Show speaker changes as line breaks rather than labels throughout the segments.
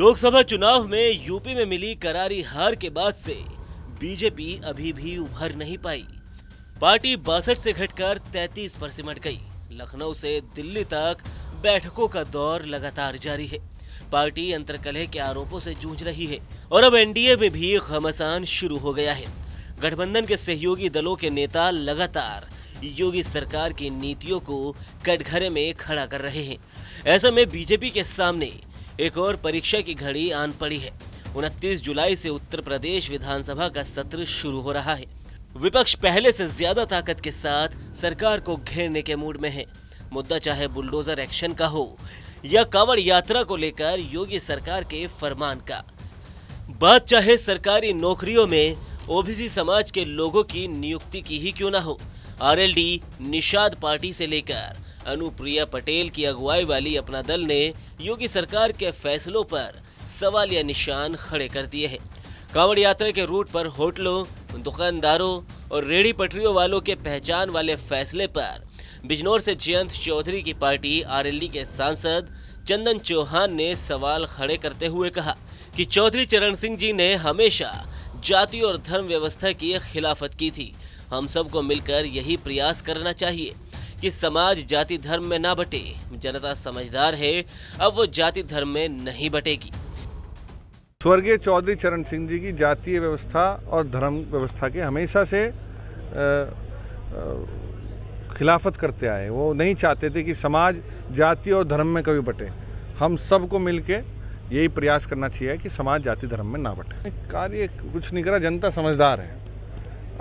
लोकसभा चुनाव में यूपी में मिली करारी हार के बाद से बीजेपी अभी भी उभर नहीं पाई पार्टी बासठ से घटकर 33 पर सिमट गई लखनऊ से दिल्ली तक बैठकों का दौर लगातार जारी है पार्टी अंतरकलह के आरोपों से जूझ रही है और अब एनडीए में भी घमासान शुरू हो गया है गठबंधन के सहयोगी दलों के नेता लगातार योगी सरकार की नीतियों को कटघरे में खड़ा कर रहे हैं ऐसे में बीजेपी के सामने एक और परीक्षा की घड़ी आन पड़ी है उनतीस जुलाई से उत्तर प्रदेश विधानसभा का सत्र शुरू हो रहा है विपक्ष पहले से ज्यादा ताकत के साथ सरकार को घेरने के मूड में है मुद्दा चाहे बुलडोजर एक्शन का हो या कावड़ यात्रा को लेकर योगी सरकार के फरमान का बात चाहे सरकारी नौकरियों में ओबीसी समाज के लोगों की नियुक्ति की ही क्यों ना हो आरएलडी निषाद पार्टी से लेकर अनुप्रिया पटेल की अगुवाई वाली अपना दल ने योगी सरकार के फैसलों पर सवाल या निशान खड़े कर दिए हैं कांवड़ यात्रा के रूट पर होटलों दुकानदारों और रेडी पटरियों वालों के पहचान वाले फैसले पर बिजनौर से जयंत चौधरी की पार्टी आरएलडी के सांसद चंदन चौहान ने सवाल खड़े करते हुए कहा कि चौधरी चरण सिंह जी ने हमेशा जाति और धर्म व्यवस्था की खिलाफत की थी हम सबको मिलकर यही प्रयास करना चाहिए कि समाज जाति धर्म में ना बटे जनता समझदार है अब वो जाति धर्म में नहीं बटेगी
स्वर्गीय चौधरी चरण सिंह जी की जातीय व्यवस्था और धर्म व्यवस्था के हमेशा से खिलाफत करते आए वो नहीं चाहते थे कि समाज जाति और धर्म में कभी बटे हम सबको मिलके यही प्रयास करना चाहिए कि समाज जाति धर्म में ना बटे कार्य कुछ नहीं करा जनता समझदार है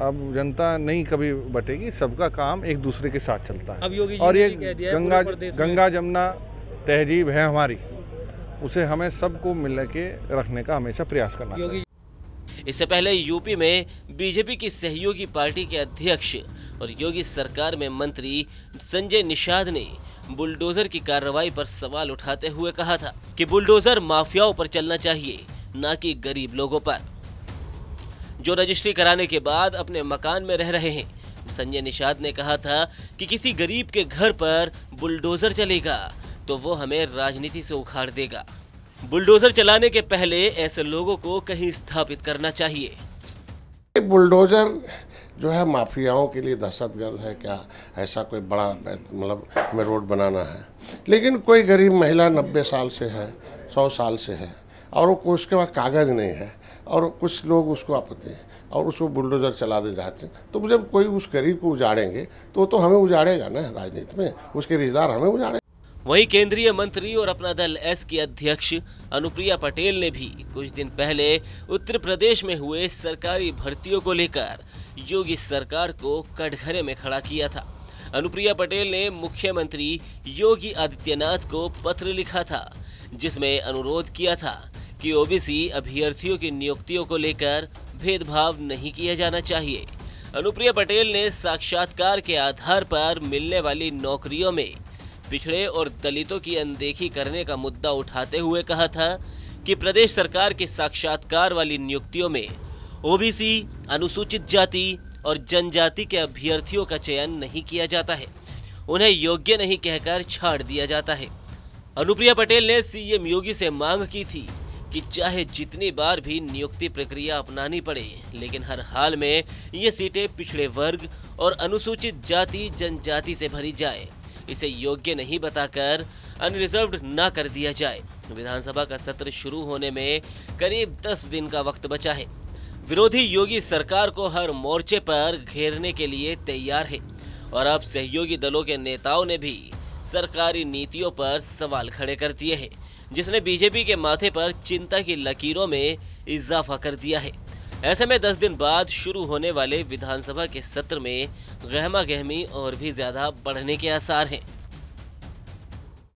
अब जनता नहीं कभी बटेगी सबका काम एक दूसरे के साथ चलता है अब योगी और ये गंगा गंगा जमुना तहजीब है हमारी उसे हमें सबको मिल के रखने का हमेशा प्रयास करना चाहिए
इससे पहले यूपी में बीजेपी की सहयोगी पार्टी के अध्यक्ष और योगी सरकार में मंत्री संजय निषाद ने बुलडोजर की कार्रवाई पर सवाल उठाते हुए कहा था कि बुलडोजर माफियाओं पर चलना चाहिए न कि गरीब लोगों पर जो रजिस्ट्री कराने के बाद अपने मकान में रह रहे हैं संजय निषाद ने कहा था कि किसी गरीब के घर पर बुलडोजर चलेगा तो वो हमें राजनीति से उखाड़ देगा बुलडोजर चलाने के पहले ऐसे लोगों को कहीं स्थापित करना चाहिए
बुलडोजर जो है माफियाओं के लिए दहशतगर्द है क्या ऐसा कोई बड़ा मतलब हमें रोड बनाना है लेकिन कोई गरीब महिला नब्बे साल से है सौ साल से है और वो उसके पास कागज़ नहीं है और कुछ लोग उसको आपते हैं और उसको बुलडोजर चला दे जाते हैं तो जब कोई उस गरीब को उजाड़ेंगे तो तो हमें उजाड़ेगा ना राजनीति में उसके रिश्तेदार हमें उजाड़े
वही केंद्रीय मंत्री और अपना दल एस की अध्यक्ष अनुप्रिया पटेल ने भी कुछ दिन पहले उत्तर प्रदेश में हुए सरकारी भर्तियों को लेकर योगी सरकार को कटघरे में खड़ा किया था अनुप्रिया पटेल ने मुख्यमंत्री योगी आदित्यनाथ को पत्र लिखा था जिसमें अनुरोध किया था कि ओबीसी अभ्यर्थियों की नियुक्तियों को लेकर भेदभाव नहीं किया जाना चाहिए अनुप्रिया पटेल ने साक्षात्कार के आधार पर मिलने वाली नौकरियों में पिछड़े और दलितों की अनदेखी करने का मुद्दा उठाते हुए कहा था कि प्रदेश सरकार के साक्षात्कार वाली नियुक्तियों में ओबीसी अनुसूचित जाति और जनजाति के अभ्यर्थियों का चयन नहीं किया जाता है उन्हें योग्य नहीं कहकर छाड़ दिया जाता है अनुप्रिया पटेल ने सीएम योगी से मांग की थी कि चाहे जितनी बार भी नियुक्ति प्रक्रिया अपनानी पड़े लेकिन हर हाल में ये सीटें पिछड़े वर्ग और अनुसूचित जाति जनजाति से भरी जाए इसे योग्य नहीं बताकर अनरिजर्व्ड ना कर दिया जाए विधानसभा का सत्र शुरू होने में करीब दस दिन का वक्त बचा है विरोधी योगी सरकार को हर मोर्चे पर घेरने के लिए तैयार है और अब सहयोगी दलों के नेताओं ने भी सरकारी नीतियों पर सवाल खड़े कर दिए हैं जिसने बीजेपी के माथे पर चिंता की लकीरों में इजाफा कर दिया है ऐसे में दस दिन बाद शुरू होने वाले विधानसभा के सत्र में गहमा गहमी और भी ज्यादा बढ़ने के आसार हैं